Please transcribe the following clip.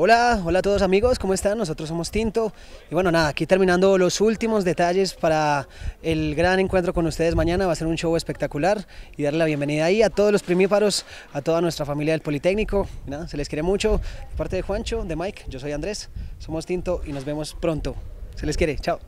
Hola, hola a todos amigos, ¿cómo están? Nosotros somos Tinto y bueno, nada, aquí terminando los últimos detalles para el gran encuentro con ustedes mañana, va a ser un show espectacular y darle la bienvenida ahí a todos los primíparos, a toda nuestra familia del Politécnico, nada, se les quiere mucho, parte de Juancho, de Mike, yo soy Andrés, somos Tinto y nos vemos pronto, se les quiere, chao.